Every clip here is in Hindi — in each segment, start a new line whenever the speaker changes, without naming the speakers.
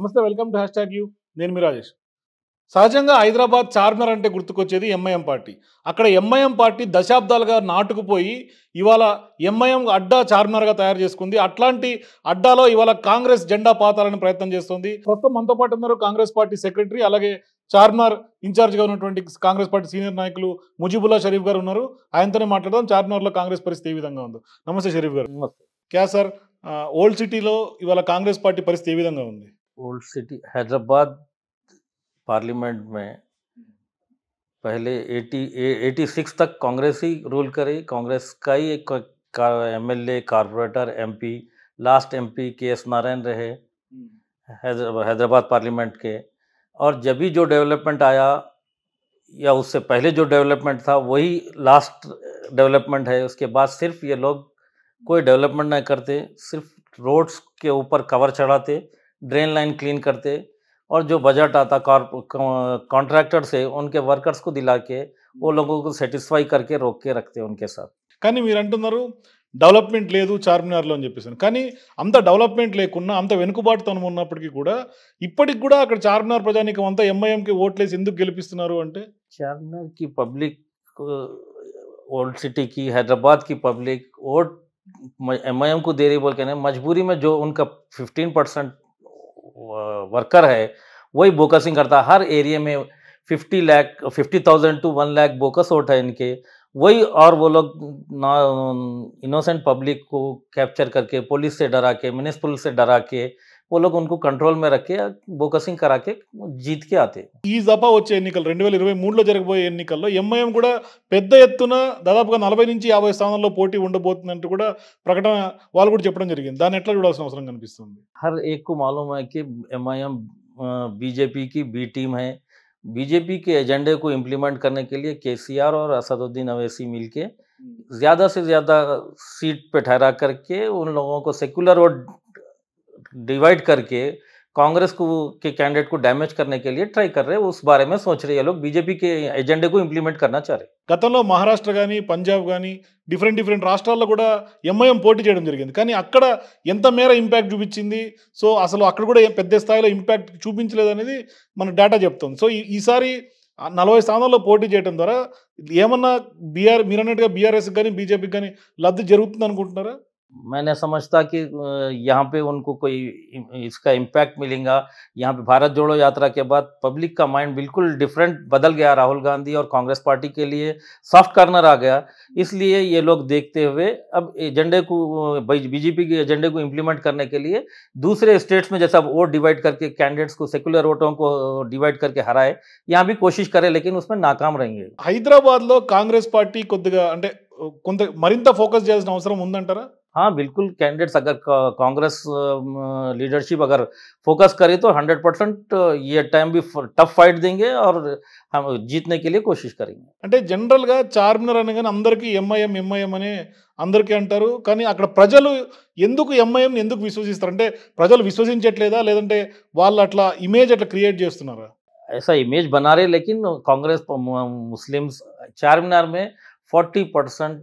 నమస్తే వెల్కమ్ టు హ్యాష్ యూ నేను మీ రాజేష్ సహజంగా హైదరాబాద్ చార్మినార్ అంటే గుర్తుకొచ్చేది ఎంఐఎం పార్టీ అక్కడ ఎంఐఎం పార్టీ దశాబ్దాలుగా నాటుకుపోయి ఇవాళ ఎంఐఎం అడ్డా చార్మినార్గా తయారు చేసుకుంది అట్లాంటి అడ్డాలో ఇవాళ కాంగ్రెస్ జెండా పాతాలని ప్రయత్నం చేస్తుంది ప్రస్తుతం మనతో పాటు ఉన్నారు కాంగ్రెస్ పార్టీ సెక్రటరీ అలాగే చార్మినార్ ఇన్ఛార్జ్గా ఉన్నటువంటి కాంగ్రెస్ పార్టీ సీనియర్ నాయకులు ముజిబుల్లా షరీఫ్ గారు ఉన్నారు ఆయనతోనే మాట్లాడదాం చార్మినార్లో కాంగ్రెస్ పరిస్థితి ఏ విధంగా ఉంది నమస్తే షరీఫ్ గారు నమస్తే క్యా సార్ ఓల్డ్
సిటీలో ఇవాళ కాంగ్రెస్ పార్టీ పరిస్థితి ఏ విధంగా ఉంది ओल्ड सिटी हैदराबाद पार्लियामेंट में पहले 80 86 तक कांग्रेस ही रूल करी कांग्रेस का ही एक M L A corporator M P last M P K S Narayan रहे हम्म। हैदराबाद पार्लियामेंट के और जब भी जो डेवलपमेंट आया या उससे पहले जो डेवलपमेंट था वही लास्ट डेवलपमेंट है उसके बाद सिर्फ ये लोग कोई डेवलपमेंट नहीं करते सिर्फ रोड्स के ऊपर कवर चढ़ाते ड्रेन लाइन क्लीन करते और जो बजट आता कॉन्ट्रैक्टरस से उनके वर्कर्स को दिलाके वो लोगों को सैटिस्फाई करके रोक के रखते हैं उनके साथ कानी میر అంటున్నారు డెవలప్‌మెంట్ లేదు చార్మినార్ లో అని చెప్పసారు కానీ అంత
డెవలప్‌మెంట్ లేకున్నా అంత వెనుకుబాటుతనం ఉన్నప్పటికీ కూడా ఇప్పటికి కూడా అక్కడ చార్మినార్ ప్రదానికం అంత
ఎంఐఎం కి ఓట్లేసి ఇందుకి గెలుపిస్తున్నారు అంటే చార్మినార్ కి పబ్లిక్ ఓల్డ్ సిటీ కి హైదరాబాద్ కి పబ్లిక్ ఓ ఎంఐఎం కు దేరే বলకనే मजबूरी में जो उनका 15% वर्कर है वही बोकसिंग करता है हर एरिया में fifty lakh fifty thousand to one lakh bogus vote है इनके वही और वो लोग इनोसेंट पब्लिक को कैप्चर करके पुलिस से डरा के म्यूनिसपल से डरा के वो लोग उनको कंट्रोल में రక్కే బోకసింగ్ కరాకే జీత్ కే ఆతే ఈ జపా వచ్చే ఎన్నికలు రెండు వేల ఇరవై మూడులో జరగబోయే ఎన్నికల్లో ఎంఐఎం కూడా పెద్ద ఎత్తున
దాదాపుగా నలభై నుంచి యాభై స్థానాల్లో పోటీ ఉండబోతుందంటూ కూడా ప్రకటన వాళ్ళు కూడా చెప్పడం జరిగింది దాన్ని ఎట్లా చూడాల్సిన అవసరం కనిపిస్తుంది
హర్ ఏక్ మాలూమ్ హై కి ఎంఐఎం बीजेपी की बी टीम है बीजेपी के एजेंडे को इम्प्लीमेंट करने के लिए केसीआर और असदुद्दीन अवैसी मिलके ज़्यादा से ज़्यादा सीट पे ठहरा करके उन लोगों को सेकुलर और डिवाइड करके कांग्रेस को के कैंडिडेट को डैमेज करने के लिए ट्राई कर रहे हैं उस बारे में सोच रहे हैं लोग बीजेपी के एजेंडे को इंप्लीमेंट करना चाह रहे గతంలో మహారాష్ట్ర కానీ
పంజాబ్ కానీ డిఫరెంట్ డిఫరెంట్ రాష్ట్రాల్లో కూడా ఎంఐఎం పోటీ చేయడం జరిగింది కానీ అక్కడ ఎంత మేర ఇంపాక్ట్ చూపించింది సో అసలు అక్కడ కూడా పెద్ద స్థాయిలో ఇంపాక్ట్ చూపించలేదు అనేది మన డేటా చెప్తుంది సో ఈసారి నలభై స్థానాల్లో పోటీ చేయడం ద్వారా ఏమన్నా బీఆర్ మీరు అన్నట్టుగా బీఆర్ఎస్కి కానీ బీజేపీకి కానీ లబ్ధి జరుగుతుంది అనుకుంటున్నారా
मैंने समझता कि यहाँ पे उनको कोई इसका इम्पैक्ट मिलेगा यहाँ पे भारत जोड़ो यात्रा के बाद पब्लिक का माइंड बिल्कुल डिफरेंट बदल गया राहुल गांधी और कांग्रेस पार्टी के लिए सॉफ्ट कॉर्नर आ गया इसलिए ये लोग देखते हुए अब एजेंडे को बीजेपी के एजेंडे को इम्प्लीमेंट करने के लिए दूसरे स्टेट्स में जैसा वोट डिवाइड करके कैंडिडेट्स को सेक्युलर वोटों को डिवाइड करके हराए यहाँ भी कोशिश करें लेकिन उसमें नाकाम रहेंगे हैदराबाद కాంగ్రెస్ कांग्रेस पार्टी को కొంత మరింత ఫోకస్ చేయాల్సిన అవసరం हाँ बिल्कुल कैंडिडेट्स अगर कांग्रेस लीडरशिप अगर फोकस करे तो 100 परसेंट ये टाइम भी టఫ్ ఫైట్ देंगे और हम जीतने के लिए कोशिश करेंगे అంటే జనరల్గా చార్మినార్ అనగానే అందరికీ
ఎంఐఎం ఎంఐఎం అని అందరికీ అంటారు కానీ అక్కడ ప్రజలు ఎందుకు ఎంఐఎం ఎందుకు విశ్వసిస్తారు అంటే ప్రజలు విశ్వసించట్లేదా లేదంటే వాళ్ళు అట్లా ఇమేజ్ అట్లా క్రియేట్ చేస్తున్నారా
ऐसा ఇమేజ్ బనారే रहे కాంగ్రెస్ ముస్లిమ్స్ చార్మినార్ మే forty percent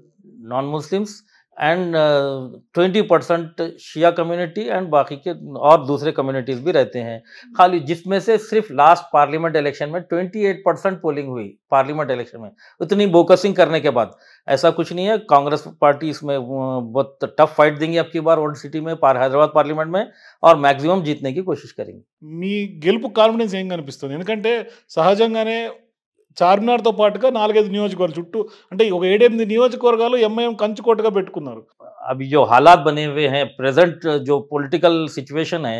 non Muslims and twenty percent Shia community and बाकी के और दूसरे कम्युनिटीज़ भी रहते हैं खाली जिसमें से सिर्फ लास्ट पार्लियामेंट इलेक्शन में ट्वेंटी एट परसेंट पोलिंग हुई पार्लियामेंट इलेक्शन में उतनी बोकसिंग करने के बाद ऐसा कुछ नहीं है कांग्रेस पार्टी इसमें बहुत टफ फाइट देंगी अब की बार ओल्ड सिटी में पार हैदराबाद पार्लियामेंट में और मैक्सिमम जीतने की कोशिश करेंगे మీ గెలుపు కాన్ఫిడెన్స్ ఏం కనిపిస్తుంది ఎందుకంటే
సహజంగానే చార్మినార్తో పాటుగా నాలుగైదు నియోజకవర్గాలు చుట్టూ అంటే ఒక ఏడెనిమిది
నియోజకవర్గాలు ఎంఐఎం కంచుకోటగా పెట్టుకున్నారు అవి జో హాలాత్ బనే హే ప్రజెంట్ జో పొలిటికల్ సిచ్యువేషన్ హే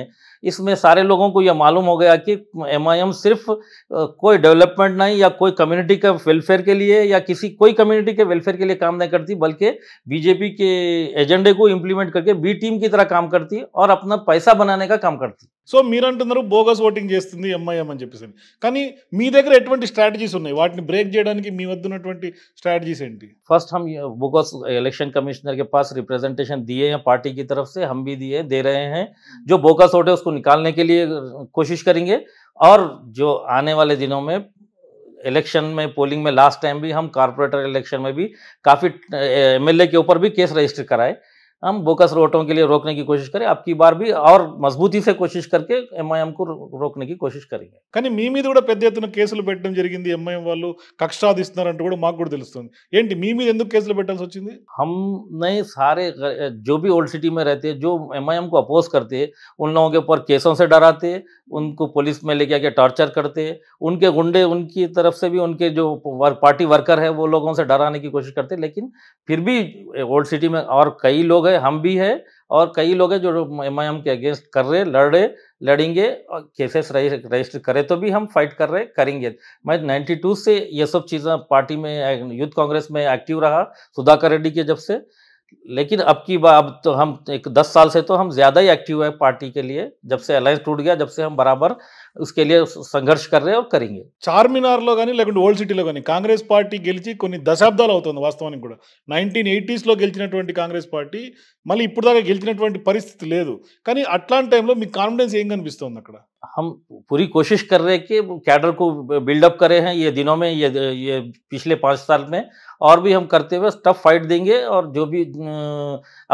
इसमें सारे लोगों को यह मालूम हो गया कि एम सिर्फ कोई डेवलपमेंट नहीं या कोई कम्युनिटी के वेलफेयर के लिए या किसी कोई कम्युनिटी के वेलफेयर के लिए काम नहीं करती बल्कि बीजेपी के एजेंडे को इम्प्लीमेंट करके बी टीम की तरह काम करती और अपना पैसा बनाने का काम करती सो మీరంటున్నారు बोगस ఓటింగ్ చేస్తుంది ఎంఐఎం అని చెప్పేసి కానీ फर्स्ट हम बोगस इलेक्शन कमिश्नर के पास रिप्रेजेंटेशन दिए हैं पार्टी की तरफ से हम भी दिए दे रहे हैं जो बोगस वोट है उसको निकालने के लिए कोशिश करेंगे और जो आने वाले दिनों में इलेक्शन में पोलिंग में लास्ट टाइम भी हम कॉरपोरेटर इलेक्शन में भी काफ़ी एमएलए के ऊपर भी केस रजिस्टर कराए हम बोकस रोटों के लिए रोकने की कोशिश करें आपकी बार भी और मजबूती से कोशिश करके एम आई एम को रोकने की कोशिश करेंगे कहीं మీ మీద కూడా
పెద్ద ఎత్తున కేసులు పెట్టడం జరిగింది ఎంఐఎం వాళ్ళు కక్ష సాధిస్తున్నారంటూ కూడా మాకు
हम नहीं सारे जो भी ओल्ड सिटी में रहते जो एम आई एम को अपोज करते हैं उन लोगों के ऊपर केसों से डराते उनको पुलिस में लेके आके टॉर्चर करते उनके गुंडे उनकी तरफ से भी उनके जो पार्टी वर्कर है वो लोगों से डराने की कोशिश करते लेकिन फिर भी ओल्ड सिटी में और कई लोग हैं है हम भी है और कई लोग हैं जो एम आई एम के अगेंस्ट कर रहे लड़ रहे लड़ेंगे और केसेस रजिस्टर करे तो भी हम फाइट कर रहे करेंगे मैं 92 से ये सब चीज़ें पार्टी में यूथ कांग्रेस में एक्टिव रहा सुधाकर रेड्डी के जब से लेकिन अब की अब तो हम एक दस साल से तो हम ज़्यादा ही एक्टिव है पार्टी के लिए जब से अलायंस टूट गया जब से हम बराबर उसके लिए సంఘర్ష్ కర్రే और కరింగే చార్మినార్లో కానీ లేకుంటే ఓల్డ్ సిటీలో కానీ కాంగ్రెస్ పార్టీ గెలిచి కొన్ని దశాబ్దాలు అవుతుంది వాస్తవానికి కూడా
నైన్టీన్ ఎయిటీస్లో గెలిచినటువంటి కాంగ్రెస్ పార్టీ మళ్ళీ ఇప్పుడు దాకా గెలిచినటువంటి పరిస్థితి లేదు కానీ అట్లాంటి టైంలో మీకు కాన్ఫిడెన్స్ ఏం కనిపిస్తుంది అక్కడ
हम पूरी कोशिश कर रहे हैं कि कैडर को बिल्डअप करे हैं ये दिनों में ये ये पिछले पाँच साल में और भी हम करते हुए टफ फाइट देंगे और जो भी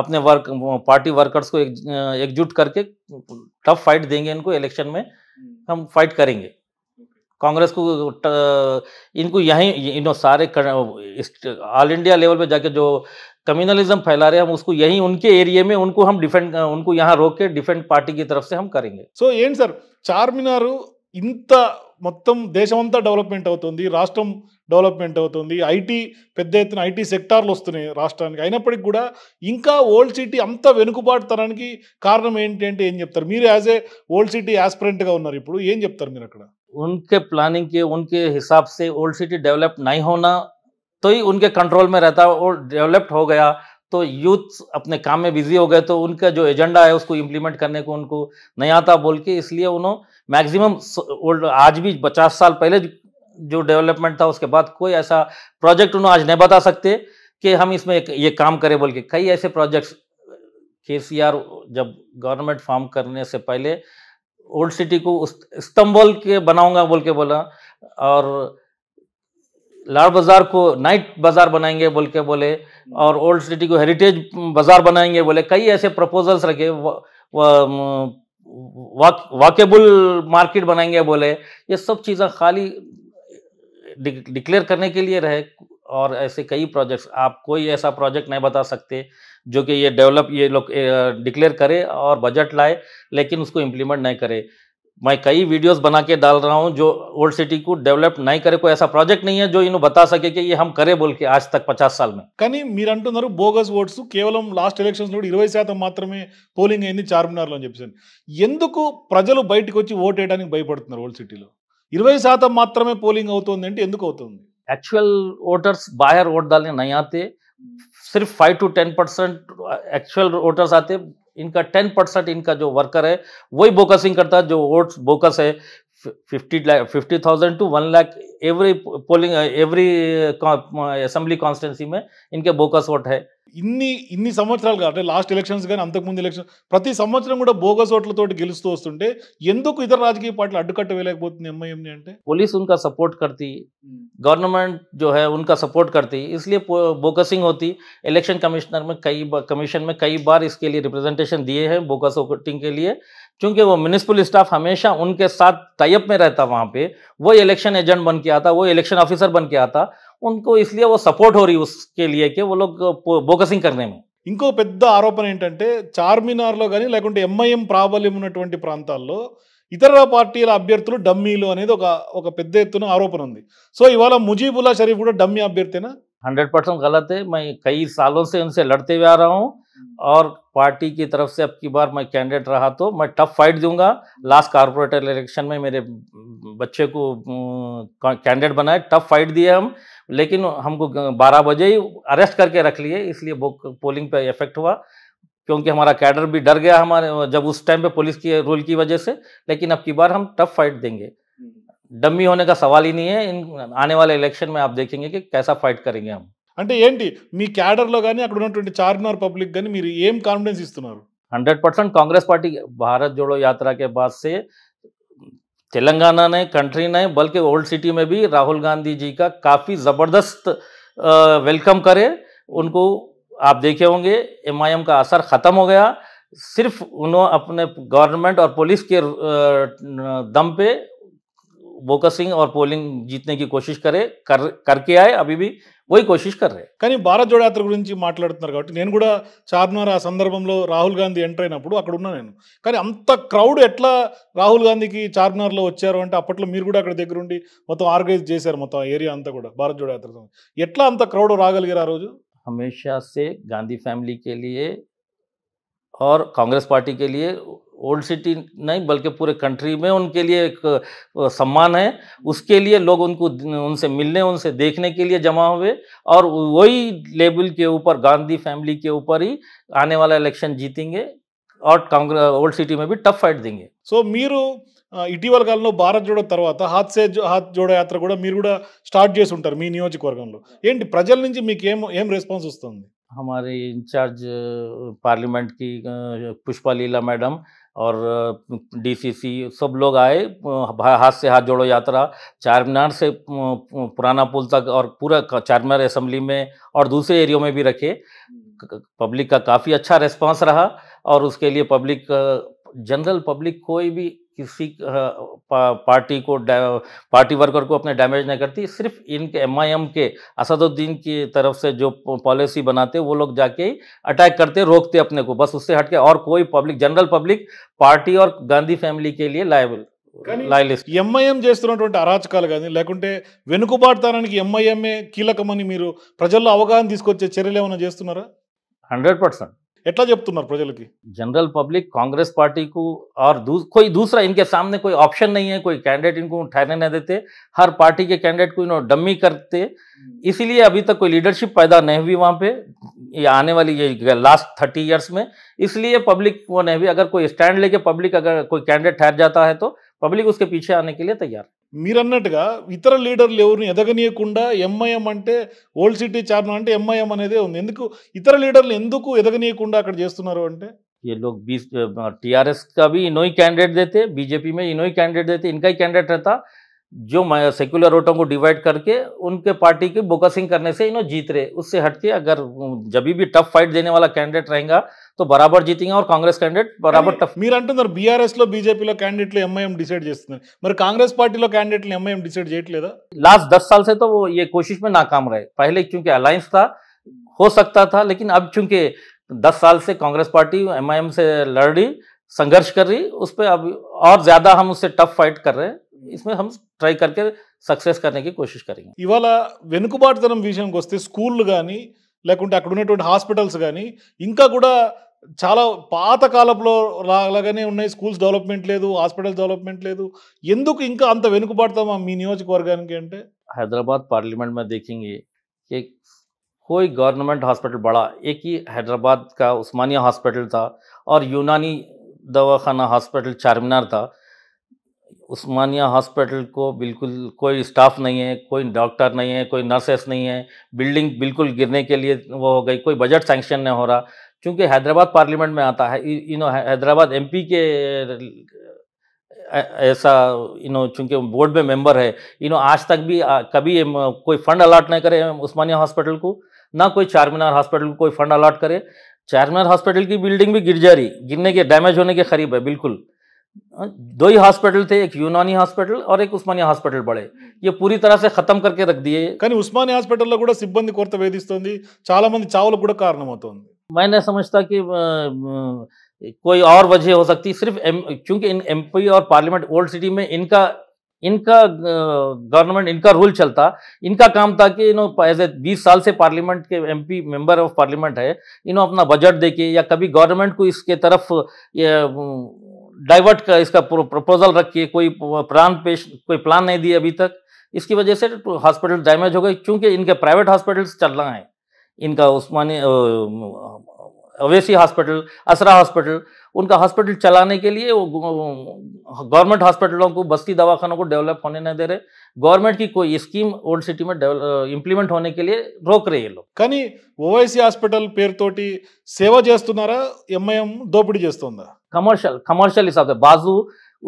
अपने वर्क पार्टी वर्कर्स को एक एकजुट करके टफ फाइट देंगे इनको इलेक्शन में हम्म। हम फाइट करेंगे कांग्रेस को इनको यहीं इन सारे ऑल इंडिया लेवल पे जाके जो कम्युनलिज्म फैला रहे हैं हम उसको यहीं उनके एरिया में उनको हम डिफेंड उनको यहाँ रोक के डिफेंड पार्टी की तरफ से हम करेंगे సో ఏంటి సార్ చార్మినార్ ఇంత మొత్తం
దేశమంతా డెవలప్మెంట్ అవుతుంది రాష్ట్రం డెవలప్మెంట్ అవుతుంది ఐటీ పెద్ద ఎత్తున ఐటీ సెక్టార్లు వస్తున్నాయి రాష్ట్రానికి అయినప్పటికీ కూడా ఇంకా ఓల్డ్ సిటీ అంత వెనుకబాటుతనానికి కారణం
ఏంటి అంటే ఏం చెప్తారు మీరు యాజ్ ఏ ఓల్డ్ సిటీ యాస్పిరెంట్గా ఉన్నారు ఇప్పుడు ఏం చెప్తారు మీరు అక్కడ उनके प्लानिंग के హిసాబ్సే old city old city develop तो ही उनके कंट्रोल में रहता और डेवलप्ड हो गया तो यूथ अपने काम में बिजी हो गए तो उनका जो एजेंडा है उसको इम्प्लीमेंट करने को उनको नहीं आता बोल के इसलिए उन्होंने मैक्सिमम ओल्ड आज भी पचास साल पहले जो डेवलपमेंट था उसके बाद कोई ऐसा प्रोजेक्ट उन्होंने आज नहीं बता सकते कि हम इसमें ये काम करें बोल के कई ऐसे प्रोजेक्ट्स के जब गवर्नमेंट फॉर्म करने से पहले ओल्ड सिटी को इस्तंबुल के बनाऊंगा बोल के बोला और लाड़ बाज़ार को नाइट बाज़ार बनाएंगे बोल के बोले और ओल्ड सिटी को हेरिटेज बाज़ार बनाएंगे बोले कई ऐसे प्रपोजल्स रखे वा, वाकेबुल मार्केट बनाएंगे बोले ये सब चीज़ें खाली डिक्लेयर करने के लिए रहे और ऐसे कई प्रोजेक्ट्स आप कोई ऐसा प्रोजेक्ट नहीं बता सकते जो कि ये डेवलप ये लोग डिक्लेयर करे और बजट लाए लेकिन उसको इम्प्लीमेंट नहीं करे मैं कई वीडियोस बना के डाल रहा हूँ जो ओल्ड सिटी को डेवलप नहीं करे कोई ऐसा ప్రాజెక్ట్ नहीं है जो इन बता सके कि ये हम करे बोल के आज तक पचास साल में
కానీ మీరు అంటున్నారు బోగస్ ఓట్స్ కేవలం లాస్ట్ ఎలక్షన్స్ లో ఇరవై శాతం మాత్రమే పోలింగ్ అయింది చార్మినార్లో అని చెప్పేసి ఎందుకు ప్రజలు బయటకు వచ్చి ఓట్ వేయడానికి భయపడుతున్నారు ఓల్డ్ సిటీలో ఇరవై శాతం
మాత్రమే పోలింగ్ అవుతుంది అంటే ఎందుకు అవుతుంది యాక్చువల్ ఓటర్స్ బాయర్ ఓట్ దాల్ని నయాతే सिर्फ five to ten percent actual voters आते इनका टेन परसेंट इनका जो वर्कर है वही बोकसिंग करता है जो वोट बोकस है fifty lakh fifty thousand to one lakh every polling every assembly constituency में इनके बोकस वोट है ఇన్ని ఇన్ని సంవత్సరాలు గాని లాస్ట్ ఎలక్షన్స్ గాని అంతకు ముందు ఎలక్షన్ ప్రతి సంవత్సరం కూడా బోగస్ ఓట్ల తోటి గెలుస్తూ వస్తుంటే ఎందుకు ఇతర రాజకీయ పార్టీలు అడ్డుకట్ట వేలేకపోతున్నాయి ఎమ్మెయ్ఎం ని అంటే పోలీస్ ఇంకా సపోర్ట్ కర్తీ గవర్నమెంట్ జోహే ఇంకా సపోర్ట్ కర్తీ ఇస్లియే బోకసింగ్ hoti ఎలక్షన్ కమిషనర్ మే కయి కమిషన్ మే కయి బార్ ఇస్కేలి రిప్రజెంటేషన్ దिए हैं బోగస్ ఓటింగ్ కే liye kyunki wo municipal staff hamesha unke saath tayab me rehta wahan pe wo election agent banke aata wo election officer banke aata उनको इसलिए वो सपोर्ट हो रही उसके लिए कि वो लोग बोकसिंग करने में ఇంకో పెద్ద ఆరోపణ ఏంటంటే చార్మినార్లో కానీ లేకుంటే
ఎంఐఎం ప్రాబల్యం ఉన్నటువంటి ప్రాంతాల్లో ఇతర పార్టీల అభ్యర్థులు డమ్మీలు అనేది ఒక ఒక పెద్ద ఎత్తున ఆరోపణ ఉంది సో ఇవాళ ముజీబుల్లా
షరీఫ్ కూడా డమ్మీ అభ్యర్థినా హండ్రెడ్ పర్సెంట్ గలతే మై కై कई లడితే से हम्म। और पार्टी की तरफ से अब की बार मैं कैंडिडेट रहा तो मैं टफ फाइट दूंगा लास्ट कारपोरेटर इलेक्शन में मेरे बच्चे को हम्म, कैंडिडेट बनाए टफ फाइट दिए हम लेकिन हमको 12 बजे ही अरेस्ट करके रख लिए इसलिए पोलिंग पे इफेक्ट हुआ क्योंकि हमारा कैडर भी डर गया हमारे जब उस टाइम पे पुलिस के रोल की वजह से लेकिन अब की बार हम टफ फाइट देंगे डम्मी होने का सवाल ही नहीं है इन आने वाले इलेक्शन में आप देखेंगे कि कैसा फाइट करेंगे हम అంటే ఏంటి మీ క్యాడర్ లో గాని అక్కడ ఉన్నటువంటి చార్మినార్ పబ్లిక్ గాని మీరు ఏం కాన్ఫిడెన్స్ ఇస్తున్నారు 100% కాంగ్రెస్ పార్టీ భారత్ జోడో యాత్ర కే బాద్ సే తెలంగాణనే కంట్రీనే బల్క్ ఓల్డ్ సిటీ మే బి రాహుల్ గాంధీ జీ కా కాఫీ జబర్దస్ట్ వెల్కమ్ કરે उनको आप देखे होंगे एमआईएम का असर खत्म हो गया सिर्फ उन्होंने अपने गवर्नमेंट और पुलिस के दम पे బోకసింగ్ और పోలింగ్ जीतने की कोशिश करे कर करके आए अभी भी వై కోషిష్ కర్రే కానీ భారత్ జోడో
యాత్ర గురించి మాట్లాడుతున్నారు కాబట్టి నేను కూడా చార్మినార్ ఆ సందర్భంలో రాహుల్ గాంధీ ఎంటర్ అయినప్పుడు అక్కడ ఉన్నా నేను కానీ అంత క్రౌడ్ ఎట్లా రాహుల్ గాంధీకి చార్మినార్లో వచ్చారు అంటే అప్పట్లో మీరు కూడా అక్కడ దగ్గర ఉండి మొత్తం ఆర్గనైజ్ చేశారు మొత్తం ఏరియా అంతా కూడా భారత్ జోడో యాత్ర
ఎట్లా అంత క్రౌడ్ రాగలిగారు ఆ రోజు హమేషా సే గాంధీ ఫ్యామిలీ కే లియే और कांग्रेस पार्टी ओल्ड सिटी नहीं बल्कि पूरे कंट्री में उनके लिए एक सम्मान है उसके लिए लोग उनको उनसे मिलने उनसे देखने के लिए जमा हुए और वही लेबल के ऊपर गांधी फैमिली के ऊपर ही आने वाला इलेक्शन जीतेंगे और कांग्रेस ओल्ड सिटी में भी टफ फाइट देंगे सो so, मीर इट భారత్ भारत जोड़ो तरह हाथ से
జోడో యాత్ర కూడా మీరు కూడా స్టార్ట్ చేసి ఉంటారు మీ
हमारे इंचार्ज पार्लियामेंट की पुष्पा लीला मैडम और डीसीसी सब लोग आए हाथ से हाथ जोड़ो यात्रा चार मीनार से पुराना पुल तक और पूरा चार मीनार असम्बली में और दूसरे एरियो में भी रखे हम्म। पब्लिक का काफ़ी अच्छा रिस्पांस रहा और उसके लिए पब्लिक जनरल पब्लिक कोई भी किसी पार्टी को पार्टी वर्कर को अपने डैमेज नहीं करती सिर्फ इनके एम आई एम के असदुद्दीन की तरफ से जो पॉलिसी बनाते वो लोग जाके अटैक करते रोकते अपने को बस उससे हटके और कोई पब्लिक जनरल पब्लिक पार्टी और गांधी फैमिली के लिए लाइबल ఎంఐఎం చేస్తున్నటువంటి అరాచకాలు కానీ पर्सेंट प्रजल की जनरल पब्लिक कांग्रेस पार्टी को और दूस, कोई दूसरा इनके सामने कोई ऑप्शन नहीं है कोई कैंडिडेट इनको ठहरने न देते हर पार्टी के कैंडिडेट को इन्होंने डम्मी करते इसीलिए अभी तक कोई लीडरशिप पैदा नहीं हुई वहाँ पे ये आने वाली ये लास्ट थर्टी ईयर्स में इसलिए पब्लिक वो नहीं हुई अगर कोई स्टैंड लेके पब्लिक अगर कोई कैंडिडेट ठहर जाता है तो पब्लिक उसके पीछे आने के लिए तैयार है మీరన్నట్టుగా
ఇతర లీడర్లు ఎవరిని ఎదగనీయకుండా ఎంఐఎం అంటే ఓల్డ్ సిటీ చార్మన్ అంటే ఎంఐఎం అనేదే ఉంది ఎందుకు ఇతర లీడర్లు ఎందుకు ఎదగనీయకుండా అక్కడ చేస్తున్నారు అంటే
ఈ లో बीस టీఆర్ఎస్ का క్యాండిడేట్ అయితే బీజేపీ कैंडिडेट देते క్యాండిడేట్ అయితే इन्हों క్యాండిడేట్ అయితే जो सेक्युलर वोटों को डिवाइड करके उनके पार्टी की बोकसिंग करने से इन्हों जीत रहे उससे हट के अगर जब भी टफ फाइट देने वाला कैंडिडेट रहेगा तो बराबर जीतेंगे और कांग्रेस कैंडिडेट बराबर टफ
మీరు అంటున్నారు బీఆర్ఎస్ లో బీజేపీలో कैंडिडेटలు ఎంఐఎం డిసైడ్ చేస్తున్నారు మరి కాంగ్రెస్ పార్టీలో कैंडिडेटలు ఎంఐఎం డిసైడ్
చేయట్లేదా लास्ट 10 साल से तो वो ये कोशिश में नाकाम रहे पहले क्योंकि अलायंस था हो सकता था लेकिन अब चूंकि 10 साल से कांग्रेस पार्टी एमआईएम से लड़ रही संघर्ष कर रही उस पर अब और ज्यादा हम उससे टफ फाइट कर रहे हैं इसमें हम ट्राई करके सक्सेस करने की कोशिश करेंगे इवा वनबाटन विषय को स्कूल यानी
लेकिन अड़े हास्पिटल यानी इंका चला पातकाल स्कूल डेवलपमेंट हास्पिटल डेवलपमेंट लेकिन इंका अंत वनबाड़ता
निजर्गा हईदराबाद पार्लियामेंट में देखेंगे कि कोई गवर्नमेंट हॉस्पिटल बड़ा एक ही हैदराबाद का उस्मानिया हॉस्पिटल था और यूनानी दवाखाना हॉस्पिटल चारमीनार था उस्मानिया हॉस्पिटल को बिल्कुल कोई स्टाफ नहीं है कोई डॉक्टर नहीं है कोई नर्सेस नहीं है बिल्डिंग बिल्कुल गिरने के लिए वो हो गई कोई बजट सैंक्शन नहीं हो रहा क्योंकि हैदराबाद पार्लियामेंट में आता है यू नो हैदराबाद एमपी के ऐसा यू नो बोर्ड में मेंबर है यू नो आज तक भी कभी कोई फंड अलाट नहीं करे उस्मानिया हॉस्पिटल को ना कोई चार मीनार हॉस्पिटल को कोई फंड अलाट करे चार मीनार हॉस्पिटल की बिल्डिंग भी गिर जा रही गिरने के डैमेज होने के करीब है बिल्कुल हाँ, दो ही हॉस्पिटल थे एक यूनानी हॉस्पिटल और एक उस्मानी हॉस्पिटल बड़े हम्म। ये पूरी तरह से खत्म करके रख दिए కానీ हॉस्पिटल सिबंदी కూడా సిబ్బంది కొరత వేధిస్తుంది
చాలా
मैं नहीं समझता कि कोई और वजह हो सकती सिर्फ एम, क्योंकि इन एम और पार्लियामेंट ओल्ड सिटी में इनका इनका गवर्नमेंट इनका रूल चलता इनका काम था कि इन्हों एज ए बीस साल से पार्लियामेंट के एमपी मेंबर ऑफ पार्लियामेंट है इन्हों अपना बजट देके या कभी गवर्नमेंट को इसके तरफ डाइवर्ट का इसका प्रपोजल रखिए कोई प्लान पेश कोई प्लान नहीं दिए अभी तक इसकी वजह से हॉस्पिटल डैमेज हो गए क्योंकि इनके प्राइवेट हॉस्पिटल्स चल रहा है इनका उस्मानी अवैसी हॉस्पिटल असरा हॉस्पिटल उनका हॉस्पिटल चलाने के लिए वो गवर्नमेंट हॉस्पिटलों को बस्ती दवाखानों को डेवलप होने नहीं दे रहे गवर्नमेंट की कोई स्कीम ओल्ड सिटी में इंप्लीमेंट होने के लिए रोक रहे लोग पेर ఓవైసీ सेवा పేరుతోటి एम చేస్తున్నారా एम दोपड़ी చేస్తుందా कमर्शियल कमर्शियल हिसाब से बाजू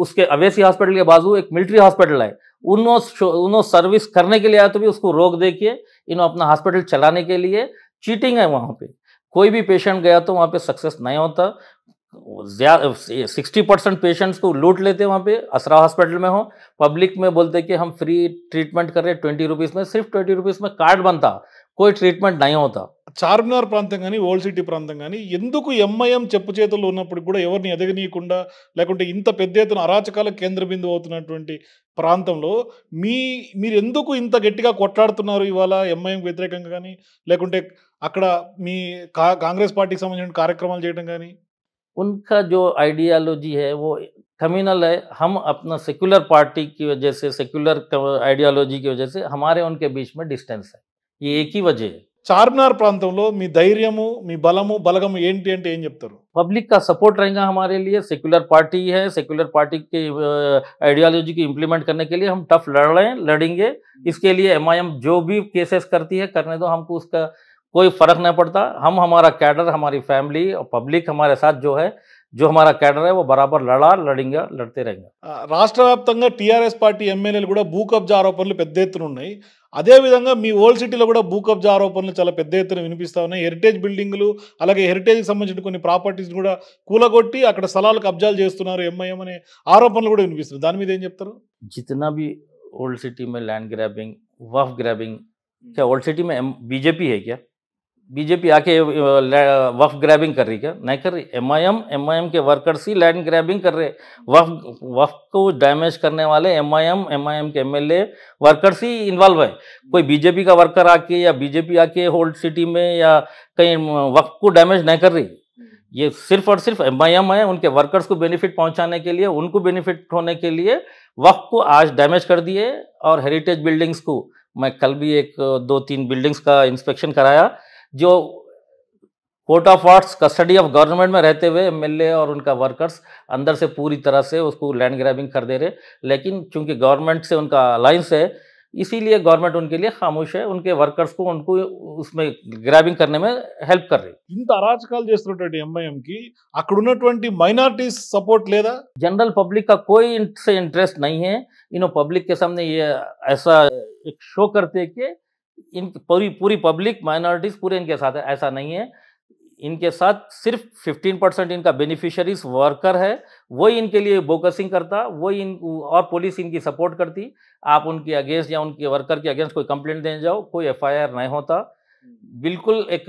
उसके अवेसी हॉस्पिटल के बाजू एक मिलिट्री हॉस्पिटल है उन सर्विस करने के लिए आया तो भी उसको रोक देखिए इन्हों अपना हॉस्पिटल चलाने के लिए चीटिंग है वहाँ पे कोई भी पेशेंट गया तो वहाँ पे सक्सेस नहीं होता सिक्सटी परसेंट पेशेंट्स को लूट लेते हैं वहाँ पे असरा हॉस्पिटल में हो पब्लिक में बोलते कि हम फ्री ट्रीटमेंट कर रहे हैं ट्वेंटी रुपीज़ में सिर्फ ट्वेंटी रुपीज़ में कार्ड बनता कोई ट्रीटमेंट नहीं होता
చార్మినార్ ప్రాంతం కానీ ఓల్డ్ సిటీ ప్రాంతం కానీ ఎందుకు ఎంఐఎం చెప్పు చేతుల్లో ఉన్నప్పుడు కూడా ఎవరిని ఎదగనీయకుండా లేకుంటే ఇంత పెద్ద ఎత్తున అరాచకాల కేంద్ర బిందువు అవుతున్నటువంటి ప్రాంతంలో మీ మీరు ఎందుకు ఇంత గట్టిగా కొట్లాడుతున్నారు ఇవాళ ఎంఐఎం వ్యతిరేకంగా కానీ లేకుంటే అక్కడ మీ కా కాంగ్రెస్ పార్టీకి సంబంధించిన కార్యక్రమాలు చేయడం కానీ
ఉన్కా జో ఐడియాలజీ హే ఓ कम्युनल హే హమ్ అప్నా సెక్యులర్ పార్టీకి వజేసే సెక్యులర్ ఐడియాలజీకి వజేసే आइडियालॉजी ఉన్కే బీచ్ మే డిస్టెన్స్ उनके ఏకీ వజే चारमीनार प्रांत धैर्य बलम बलगम एंटेतर पब्लिक का सपोर्ट रहेगा हमारे लिए सेक्युलर पार्टी है सेक्युलर पार्टी के आइडियोलॉजी uh, को इंप्लीमेंट करने के लिए हम टफ लड़ रहे हैं लड़ेंगे इसके लिए एमआईएम जो भी केसेस करती है करने दो हमको उसका कोई फर्क नहीं पड़ता हम हमारा कैडर हमारी फैमिली और पब्लिक हमारे साथ जो है జో హమారా కేడర్ ఓ బరాబర్ లడా లడింగా లడితే रहेंगे రాష్ట్ర వ్యాప్తంగా టీఆర్ఎస్ పార్టీ ఎమ్మెల్యేలు కూడా భూ కబ్జా
ఆరోపణలు పెద్ద ఎత్తున ఉన్నాయి అదేవిధంగా మీ ఓల్డ్ సిటీలో కూడా భూ కబ్జా ఆరోపణలు చాలా పెద్ద ఎత్తున వినిపిస్తూ ఉన్నాయి హెరిటేజ్ బిల్డింగ్లు అలాగే హెరిటేజ్కి సంబంధించిన కొన్ని ప్రాపర్టీస్ కూడా కూలగొట్టి అక్కడ స్థలాలు కబ్జాలు
చేస్తున్నారు ఎంఐఎం అనే ఆరోపణలు కూడా వినిపిస్తుంది దాని మీద ఏం చెప్తారు జితనా బి ఓల్డ్ సిటీ మే land grabbing Waqf grabbing old city మే బీజేపీ హే క్యా बीजेपी आके वफ ग्रैबिंग कर रही क्या नहीं कर रही M M M I I M के वर्कर्स ही लैंड ग्रैबिंग कर रहे वफ वफ को डैमेज करने वाले M M M I I M के एम एल ए वर्कर्स ही इन्वॉल्व है कोई बीजेपी का वर्कर आके या बीजेपी आके होल्ड सिटी में या कहीं वफ को डैमेज नहीं कर रही ये सिर्फ और सिर्फ एम आई एम है उनके वर्कर्स को बेनिफिट पहुंचाने के लिए उनको बेनिफिट होने के लिए वक्त को आज डैमेज कर दिए और हेरिटेज बिल्डिंग्स को मैं कल भी एक दो तीन बिल्डिंग्स का इंस्पेक्शन कराया जो court of arts custody of government में रहते हुए एम और उनका वर्कर्स अंदर से पूरी तरह से उसको लैंड ग्रैबिंग कर दे रहे लेकिन चूंकि गवर्नमेंट से उनका अलायंस है इसीलिए गवर्नमेंट उनके लिए खामोश है उनके वर्कर्स को उनको उसमें ग्रैबिंग करने में हेल्प कर रही ఇంత అరాచకాలు చేస్తున్నటువంటి की కి అక్కడ ఉన్నటువంటి మైనారిటీస్ जनरल पब्लिक का कोई इंटरेस्ट नहीं है इन पब्लिक के सामने ये ऐसा एक शो करते कि इन पूरी पूरी पब्लिक माइनॉरिटीज पूरे इनके साथ है ऐसा नहीं है इनके साथ सिर्फ 15 परसेंट इनका बेनिफिशरीज वर्कर है वही इनके लिए बोकसिंग करता वही इन और पुलिस इनकी सपोर्ट करती आप उनके अगेंस्ट या उनके वर्कर के अगेंस्ट कोई कंप्लेंट देने जाओ कोई एफआईआर नहीं होता बिल्कुल एक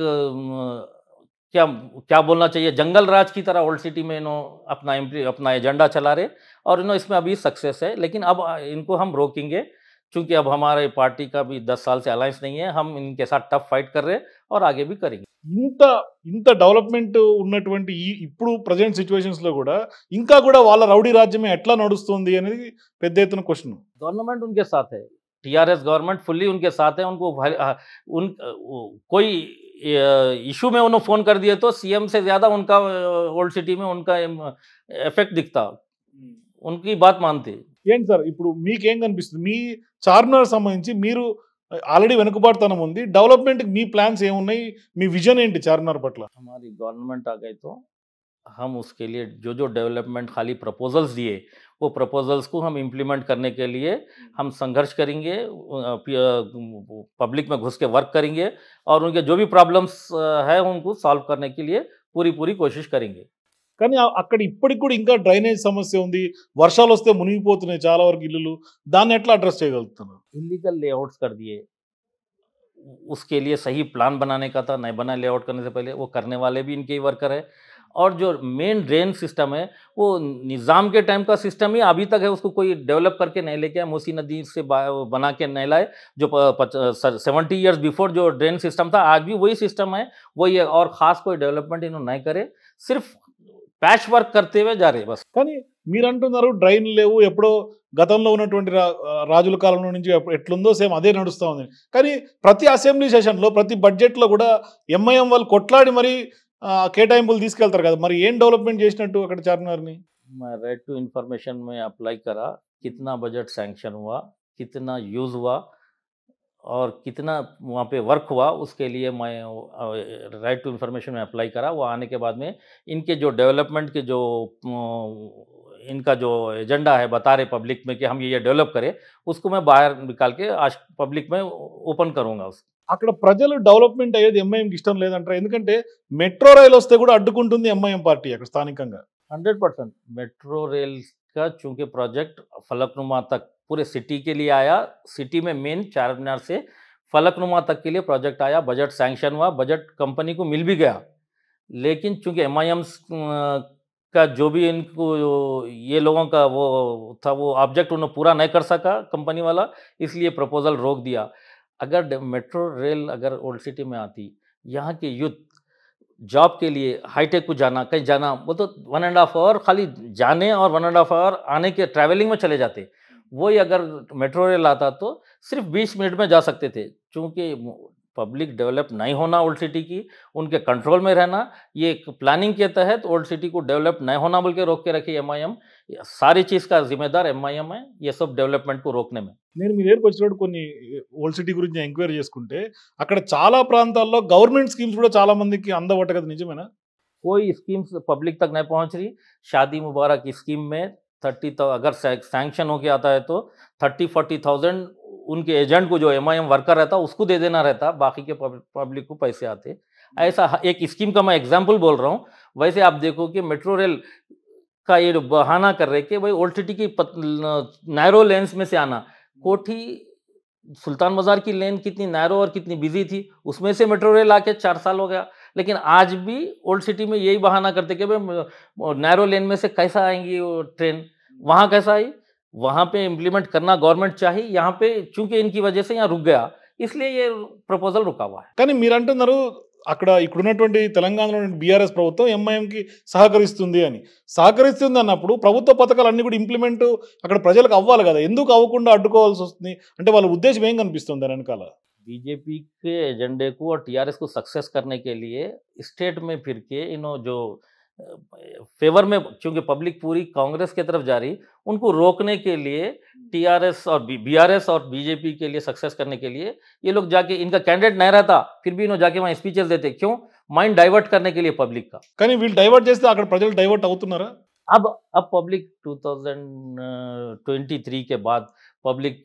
क्या क्या बोलना चाहिए जंगल राज की तरह ओल्ड सिटी में इन्हों अपना अपना एजेंडा चला रहे और इन्हों इसमें अभी सक्सेस है लेकिन अब इनको हम रोकेंगे क्योंकि अब हमारे पार्टी का भी दस साल से अलायंस नहीं है हम इनके साथ टफ फाइट कर रहे हैं और आगे भी करेंगे
ఇంత ఇంత డెవలప్మెంట్ ఉన్నటువంటి ఈ ఇప్పుడు ప్రజెంట్ సిచ్యువేషన్స్లో కూడా ఇంకా కూడా వాళ్ళ రౌడీ రాజ్యం ఎట్లా నడుస్తుంది అనేది పెద్ద ఎత్తున క్వశ్చన్ గవర్నమెంట్ ఉన్కే సాత్
फुल्ली उनके साथ है उनको उन कोई इशू में उन्होंने फ़ोन कर दिए तो सीएम से ज़्यादा उनका ओल्ड सिटी में उनका इफेक्ट दिखता हम्म। उनकी बात मानते सर సార్ ఇప్పుడు संबंधी आलरे మీ
చార్మినార్ సంబంధించి మీరు ఆల్రెడీ हमारी
गवर्नमेंट आ गई तो हम उसके लिए जो जो डेवलपमेंट खाली प्रपोजल्स दिए वो प्रपोजल्स को हम इम्प्लीमेंट करने के लिए हम संघर्ष करेंगे पब्लिक में घुस के वर्क करेंगे और उनके जो भी प्रॉब्लम्स है उनको सॉल्व करने के लिए पूरी पूरी कोशिश करेंगे का अड़ ఇప్పటికి इंका
ఇంకా समस्या उ वर्षा वस्ते मुन चाल वर की इन दाने अड्रस
इलीगल लेअट कर दिए उसके लिए सही प्लान बनाने का था नहीं बना लेआउट करने से पहले वो करने वाले भी इनके ही वर्कर है और जो मेन ड्रेन सिस्टम है वो निज़ाम के टाइम का सिस्टम ही अभी तक है उसको कोई डेवलप करके नहीं लेके आए मोसी नदी से बना के नहीं लाए जो सेवेंटी ईयर्स बिफोर जो ड्रेन सिस्टम था आज भी वही सिस्टम है वही है और ख़ास कोई डेवलपमेंट इन्होंने नहीं करे सिर्फ ప్యాచ్ వర్క్ కర్తవే జారీ బస్
కానీ మీరు అంటున్నారు డ్రైన్ లేవు ఎప్పుడో గతంలో ఉన్నటువంటి రాజుల కాలంలో నుంచి ఎట్లుందో సేమ్ అదే నడుస్తూ ఉంది కానీ ప్రతి అసెంబ్లీ సెషన్లో ప్రతి బడ్జెట్లో కూడా ఎంఐఎం వాళ్ళు కొట్లాడి మరి కేటాయింపులు తీసుకెళ్తారు కదా మరి ఏం డెవలప్మెంట్ చేసినట్టు అక్కడ చార్మినార్ని
రైట్ టు ఇన్ఫర్మేషన్ మే అప్లై కరా కిత్నా బడ్జెట్ శాంక్షన్ వా కిత్నా యూజ్ వా और कितना वहाँ पे वर्क हुआ उसके लिए मैं राइट टू इन्फॉर्मेशन में अप्लाई करा वो आने के बाद में इनके जो डेवलपमेंट के जो इनका जो एजेंडा है बता रहे पब्लिक में कि हम ये डेवलप करें उसको मैं बाहर निकाल के आज पब्लिक में ओपन करूँगा उसको
అక్కడ ప్రజలు డెవలప్మెంట్ అయ్యేది ఎంఐఎంకి ఇష్టం లేదంటారు ఎందుకంటే మెట్రో రైల్ వస్తే కూడా అడ్డుకుంటుంది ఎంఐఎం పార్టీ అక్కడ స్థానికంగా హండ్రెడ్ పర్సెంట్
మెట్రో రైల్ का चूंकि प्रोजेक्ट फलकनुमा तक पूरे सिटी के लिए आया सिटी में मेन चार मीनार से फलकनुमा तक के लिए प्रोजेक्ट आया बजट सैंक्शन हुआ बजट कंपनी को मिल भी गया लेकिन चूंकि एम का जो भी इनको ये लोगों का वो था वो ऑब्जेक्ट उन्होंने पूरा नहीं कर सका कंपनी वाला इसलिए प्रपोजल रोक दिया अगर मेट्रो रेल अगर ओल्ड सिटी में आती यहाँ के यूथ जॉब के लिए हाईटेक को जाना कहीं जाना वो तो वन एंड हाफ आवर खाली जाने और वन एंड हाफ आवर आने के ट्रैवलिंग में चले जाते वही अगर मेट्रो रेल आता तो सिर्फ 20 मिनट में जा सकते थे क्योंकि पब्लिक डेवलप नहीं होना ओल्ड सिटी की उनके कंट्रोल में रहना ये एक प्लानिंग के तहत तो ओल्ड सिटी को डेवलप नहीं होना बोल के रोक के रखी एम आई एम सारी चीज़ का जिम्मेदार एम आई एम है ये सब डेवलपमेंट को रोकने में
कोई మీ सिटी వచ్చినప్పుడు కొన్ని ఓల్డ్ సిటీ గురించి ఎంక్వైరీ చేసుకుంటే అక్కడ చాలా ప్రాంతాల్లో గవర్నమెంట్
कोई स्कीम्स पब्लिक तक नहीं पहुंच रही शादी मुबारक स्कीम में थर्टी अगर सैंक्शन होके आता है तो थर्टी फोर्टी थाउजेंड उनके एजेंट को जो एम आई एम वर्कर रहता उसको दे देना रहता बाकी के पब्लिक को पैसे आते ऐसा एक स्कीम का मैं एग्जाम्पल बोल रहा हूँ वैसे आप देखो कि मेट्रो रेल का ये बहाना कर रहे कि भाई ओल्ड सिटी की नैरो लेंस में से आना कोठी सुल्तान बाजार की लेन कितनी नैरो और कितनी बिजी थी उसमें से मेट्रो रेल आके चार साल हो गया लेकिन आज भी ओल्ड सिटी में यही बहाना करते कि भाई नैरो लेन में से कैसा आएंगी वो ट्रेन वहाँ कैसा आई वहाँ पे इम्प्लीमेंट करना गवर्नमेंट चाहिए यहाँ पे चूंकि इनकी वजह से यहाँ रुक गया इसलिए ये प्रపోజల్ కానీ మీరు అంటున్నారు అక్కడ
ఇక్కడున్నటువంటి తెలంగాణలో బీఆర్ఎస్ ప్రభుత్వం ఎంఐఎంకి సహకరిస్తుంది అని సహకరిస్తుంది అన్నప్పుడు ప్రభుత్వ పథకాలు అన్నీ కూడా ఇంప్లిమెంట్ అక్కడ ప్రజలకు అవ్వాలి కదా ఎందుకు అవ్వకుండా అడ్డుకోవాల్సి వస్తుంది అంటే వాళ్ళ ఉద్దేశం ఏం కనిపిస్తుంది దాని వెనకాల
बीजेपी के एजेंडे को और टीआरएस को सक्सेस करने के జో फेवर में क्योंकि पब्लिक पूरी कांग्रेस की तरफ जा रही उनको रोकने के लिए हम्म। टीआरएस और बीआरएस और बीजेपी के लिए सक्सेस करने के लिए ये लोग जाके इनका कैंडिडेट नहीं रहता फिर भी इन्होंने जाके वहाँ स्पीचेस देते क्यों మైండ్ డైవర్ట్ కర్నే కే లియే పబ్లిక్ కా కానీ వీళ్ళు డైవర్ట్ చేస్తే అక్కడ ప్రజలు డైవర్ట్ అవుతున్నారా अब अब पब्लिक 2023 के बाद पब्लिक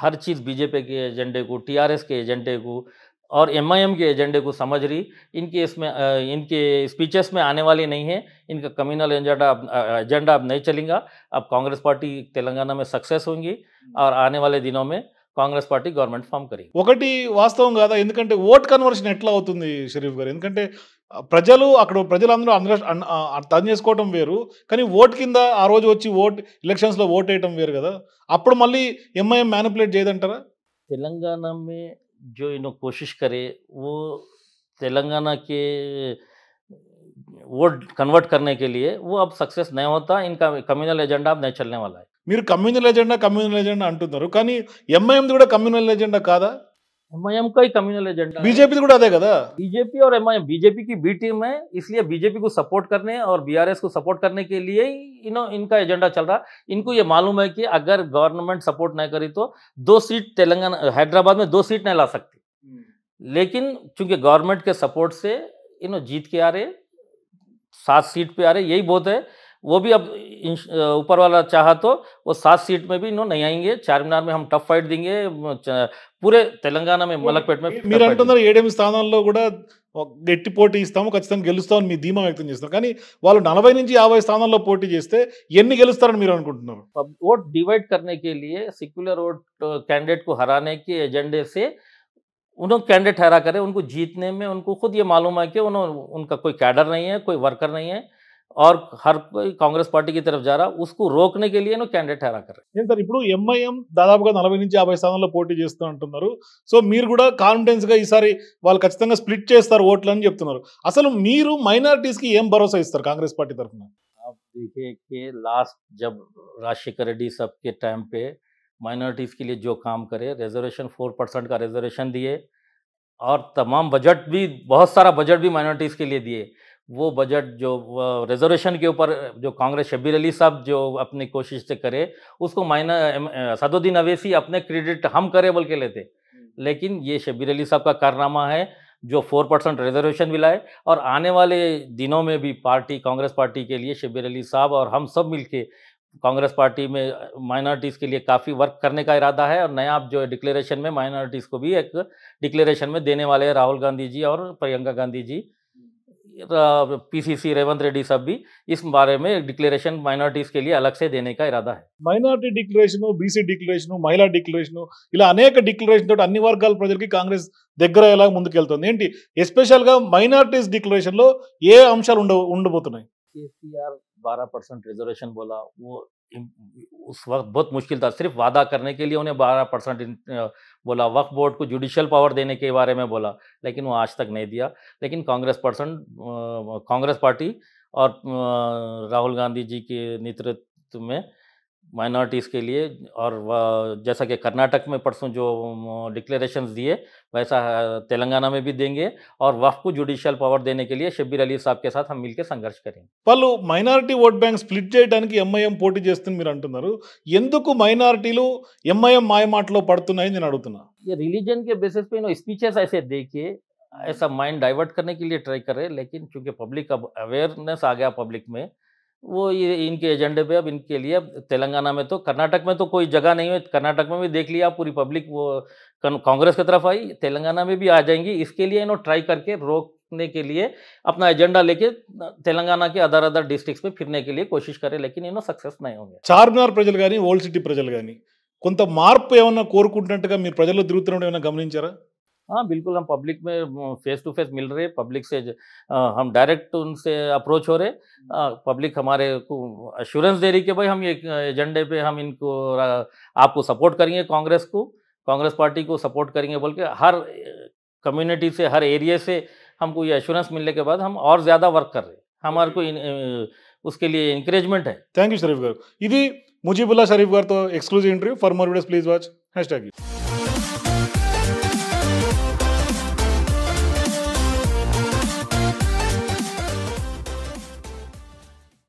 हर चीज़ बीजेपी के एजेंडे को टीआरएस के एजेंडे को और एमआईएम के एजेंडे को समझ रही इनके इसमें इनके स्पीचेस में आने वाले नहीं हैं इनका कम्युनल एजेंडा अब एजेंडा अब नहीं चलेगा अब कांग्रेस पार्टी तेलंगाना में सक्सेस होंगी और आने वाले दिनों में కాంగ్రెస్ పార్టీ గవర్నమెంట్ ఫామ్ కరీ
ఒకటి వాస్తవం కాదా ఎందుకంటే ఓట్ కన్వర్షన్ ఎట్లా అవుతుంది షరీఫ్ గారు ఎందుకంటే ప్రజలు అక్కడ ప్రజలందరూ అందరూ అర్థం చేసుకోవటం వేరు కానీ ఓట్ కింద ఆ రోజు వచ్చి ఓట్ ఎలక్షన్స్లో ఓట్ వేయటం వేరు కదా అప్పుడు మళ్ళీ ఎంఐఎం మ్యానిపులేట్
చేయదంటారా తెలంగాణ మే जो इन कोशिश करे वो तेलंगाना के वोट कन्वर्ट करने के लिए वो अब सक्सेस नहीं होता इनका कम्युनल एजेंडा अब नहीं चलने वाला
है कम्युनल एजेंडा कम्युनल एजेंडा अंतर का एम ఎంఐఎంది एम कम्युनल एजेंडा का एमआईएम का ही कम्युनल एजेंडा
बीजेपी కూడా అదే कदा बीजेपी और एमआईएम बीजेपी की बी टीम है इसलिए बीजेपी को सपोर्ट करने और बीआरएस को सपोर्ट करने के लिए ही इन इनका एजेंडा चल रहा इनको ये मालूम है कि अगर गवर्नमेंट सपोर्ट नहीं करी तो दो सीट तेलंगाना हैदराबाद में दो सीट नहीं ला सकती हम्म। लेकिन चूंकि गवर्नमेंट के सपोर्ट से इन जीत के आ रहे सात सीट पे आ रहे यही बहुत है वो भी अब ऊपर वाला चाहा तो वो सात सीट में भी इन्हों नहीं आएंगे चार मीनार में हम टफ फाइट देंगे पूरे तेलंगाना में मलकपेट में మీరు అంటున్నారు
ఏడేమి స్థానాల్లో కూడా గట్టి పోటీ गेलो धीमा గెలుస్తామని वाल नलब ना याब కానీ వాళ్ళు నలభై నుంచి యాభై స్థానాల్లో
करने के लिए सिक्युलर वोट कैंडिडेट को हराने के एजेंडे से उन्होंने कैंडिडेट हरा करें उनको जीतने में उनको खुद ये मालूम है कि उन्होंने उनका कोई कैडर नहीं है कोई वर्कर नहीं है और हर కాంగ్రెస్ పార్టీకి की तरफ जा रहा उसको रोकने के लिए హైరా కర్
ఏం సార్ ఇప్పుడు ఎంఐఎం దాదాపుగా నలభై నుంచి యాభై స్థానాల్లో పోటీ చేస్తూ అంటున్నారు సో మీరు కూడా కాన్ఫిడెన్స్గా ఈసారి వాళ్ళు ఖచ్చితంగా స్ప్లిట్ చేస్తారు ఓట్లు అని చెప్తున్నారు అసలు మీరు మైనారిటీస్కి ఏం భరోసా ఇస్తారు కాంగ్రెస్ పార్టీ తరఫున
లాస్ట్ జబ్ लास्ट जब राजशेखर रेड्डी सब के टाइम पे माइनॉरिटीज़ के लिए जो రిజర్వేషన్ करे रिजर्वेशन फोर परसेंट का रिजर्वेशन दिए और तमाम बजट भी बहुत सारा बजट भी माइनॉरिटीज़ के वो बजट जो रिजर्वेशन के ऊपर जो कांग्रेस शबीर अली साहब जो अपनी कोशिश से करे उसको माइना सदुद्दीन अवैसी अपने क्रेडिट हम करे बोल के लेते हम्म। लेकिन ये शबीर अली साहब का कारनामा है जो फोर परसेंट रिजर्वेशन भी लाए और आने वाले दिनों में भी पार्टी कांग्रेस पार्टी के लिए शबीर अली साहब और हम सब मिलके कांग्रेस पार्टी में माइनॉरिटीज़ के लिए काफ़ी वर्क करने का इरादा है और नया आप जो डिक्लेरेशन में माइनॉरिटीज़ को भी एक डिक्लेरेशन में देने वाले हैं राहुल गांधी जी और प्रियंका गांधी जी पीसीसी रेवंत रेड्डी साहब भी इस बारे में डिक्लेरेशन माइनॉरिटीज के लिए अलग से देने का इरादा है
माइनॉरिटी डिक्लेरेशन बीसी डिक्लेरेशन महिला डिक्लेरेशन इला अनेक डिक्लेरेशन तो अन्नी वर्ग प्रजल की कांग्रेस दर मुझे एस्पेषल मैनारटीज डिक्लेरेशन अंश उ
बारह रिजर्वेशन बोला वो उस वक्त बहुत मुश्किल था सिर्फ वादा करने के लिए उन्हें बारह परसेंट बोला वक्फ बोर्ड को जुडिशल पावर देने के बारे में बोला लेकिन वो आज तक नहीं दिया लेकिन कांग्रेस पर्सन कांग्रेस पार्टी और राहुल गांधी जी के नेतृत्व में माइनॉरिटीज़ के लिए और जैसा कि कर्नाटक में परसों जो डिक्लेरेशन दिए वैसा तेलंगाना में भी देंगे और वफ को जुडिशियल पावर देने के लिए షబ్బీర్ అలీ సాబ్ కే సాత్ హమ్ మిల్కే సంఘర్ష్ కరేంగే
వాళ్ళు మైనారిటీ ఓట్ బ్యాంక్ స్ప్లిట్ చేయడానికి ఎంఐఎం పోటీ చేస్తుంది మీరు అంటున్నారు ఎందుకు మైనారిటీలు ఎంఐఎం మాయమాటలో పడుతున్నాయని
నేను అడుగుతున్నా ये रिलीजन के बेसिस पे नो स्पीचेस ऐसे देखिए ऐसा माइंड डाइवर्ट करने के लिए ट्राई करे लेकिन चूंकि पब्लिक अब अवेयरनेस आ गया पब्लिक में वो ये इनके एजेंडे पे अब इनके लिए अब तेलंगाना में तो कर्नाटक में तो कोई जगह नहीं है कर्नाटक में भी देख लिया पूरी पब्लिक वो कांग्रेस की तरफ आई तेलंगाना में भी आ जाएंगी इसके लिए इन्होंने ट्राई करके रोकने के लिए अपना एजेंडा लेके तेलंगाना के अदर अदर डिस्ट्रिक्ट में फिरने के लिए कोशिश करें लेकिन इन्होंने सक्सेस नहीं होंगे
चार मिनार కానీ ఓల్డ్ సిటీ ప్రజలు కానీ కొంత మార్పు ఏమన్నా కోరుకుంటున్నట్టుగా
हाँ बिल्कुल हम पब्लिक में फेस टू फेस मिल रहे पब्लिक से आ, हम डायरेक्ट उनसे अप्रोच हो रहे आ, हम्म। पब्लिक हमारे को अश्योरेंस दे रही कि भाई हम ये एजेंडे पे हम इनको आपको सपोर्ट करेंगे कांग्रेस को कांग्रेस पार्टी को सपोर्ट करेंगे बोल के हर कम्युनिटी से हर एरिया से हमको ये अश्योरेंस मिलने के बाद हम और ज़्यादा वर्क कर रहे हैं हमारे को इन, उसके लिए इंकरेजमेंट है
थैंक यू शरीफ यदि मुझे बोला शरीफ గారితో तो exclusive for for more please please watch tag